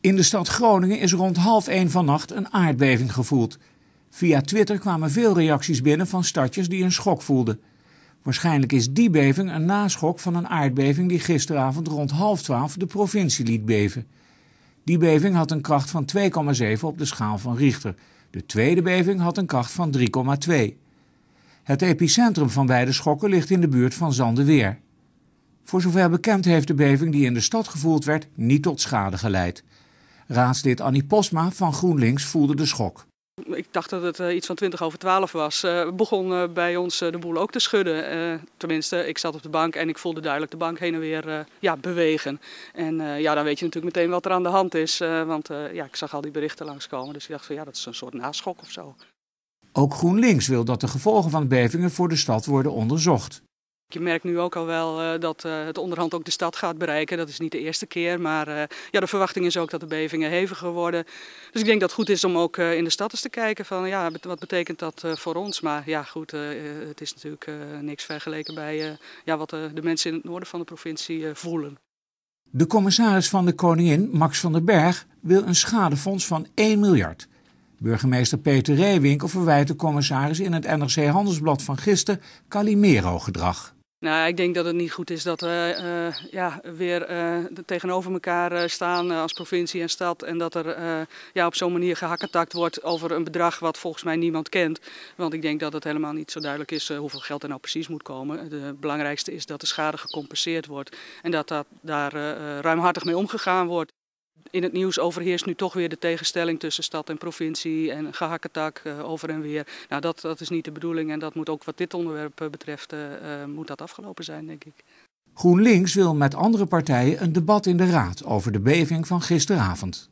In de stad Groningen is rond half één vannacht een aardbeving gevoeld. Via Twitter kwamen veel reacties binnen van stadjes die een schok voelden. Waarschijnlijk is die beving een naschok van een aardbeving die gisteravond rond half twaalf de provincie liet beven. Die beving had een kracht van 2,7 op de schaal van Richter. De tweede beving had een kracht van 3,2. Het epicentrum van beide schokken ligt in de buurt van Zandeweer. Voor zover bekend heeft de beving die in de stad gevoeld werd niet tot schade geleid. Raadslid Annie Posma van GroenLinks voelde de schok. Ik dacht dat het eh, iets van 20 over 12 was. Eh, het begon eh, bij ons de boel ook te schudden. tenminste, ik zat op de bank en ik voelde duidelijk de bank heen en weer ja, bewegen. En ja, dan weet je natuurlijk meteen wat er aan de hand is. want ja, ik zag al die berichten langskomen. Dus ik dacht van ja, dat is een soort naschok of zo. Ook GroenLinks wil dat de gevolgen van bevingen voor de stad worden onderzocht. Je merkt nu ook al wel eh, dat eh, het onderhand ook de stad gaat bereiken. Dat is niet de eerste keer, maar eh, ja, de verwachting is ook dat de bevingen heviger worden. Dus ik denk dat het goed is om ook in de stad eens te kijken van ja, wat betekent dat voor ons. Maar ja, goed, het is natuurlijk niks vergeleken bij ja, wat de mensen in het noorden van de provincie voelen. De commissaris van de Koningin, Max van den Berg, wil een schadefonds van 1 miljard. Burgemeester Peter Reewinkel verwijt de commissaris in het NRC Handelsblad van gisteren Calimero-gedrag. Nou, ik denk dat het niet goed is dat we eh, ja, weer eh, tegenover elkaar eh, staan als provincie en stad. En dat er ja, op zo'n manier gehakketakt wordt over een bedrag wat volgens mij niemand kent. Want ik denk dat het helemaal niet zo duidelijk is hoeveel geld er nou precies moet komen. Het belangrijkste is dat de schade gecompenseerd wordt en dat, dat daar ruimhartig mee omgegaan wordt in het nieuws overheerst nu toch weer de tegenstelling tussen stad en provincie en gehakketak eh, over en weer. Nou, dat, dat is niet de bedoeling en dat moet ook wat dit onderwerp eh, betreft, eh, moet dat afgelopen zijn, denk ik. GroenLinks wil met andere partijen een debat in de Raad over de beving van gisteravond.